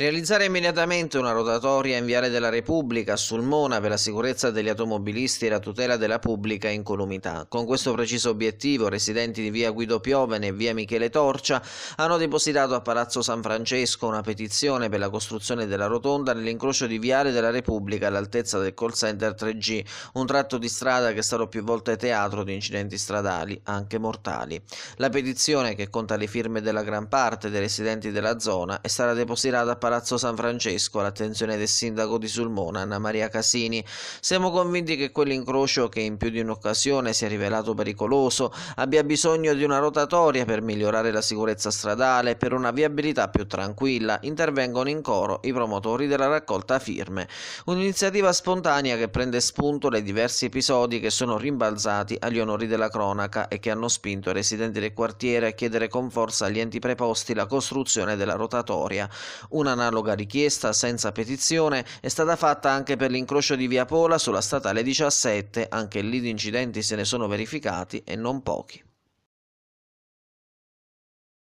Realizzare immediatamente una rotatoria in Viale della Repubblica a Sulmona per la sicurezza degli automobilisti e la tutela della pubblica incolumità. Con questo preciso obiettivo, residenti di via Guido Piovene e via Michele Torcia hanno depositato a Palazzo San Francesco una petizione per la costruzione della rotonda nell'incrocio di Viale della Repubblica all'altezza del call center 3G, un tratto di strada che è stato più volte teatro di incidenti stradali, anche mortali. La petizione, che conta le firme della gran parte dei residenti della zona, è stata depositata a Palazzo Palazzo San Francesco all'attenzione del sindaco di Sulmona, Anna Maria Casini. Siamo convinti che quell'incrocio, che in più di un'occasione si è rivelato pericoloso, abbia bisogno di una rotatoria per migliorare la sicurezza stradale e per una viabilità più tranquilla. Intervengono in coro i promotori della raccolta firme. Un'iniziativa spontanea che prende spunto dai diversi episodi che sono rimbalzati agli onori della cronaca e che hanno spinto i residenti del quartiere a chiedere con forza agli enti preposti la costruzione della rotatoria. Una Analoga richiesta, senza petizione, è stata fatta anche per l'incrocio di Via Pola sulla statale 17, anche lì di incidenti se ne sono verificati e non pochi.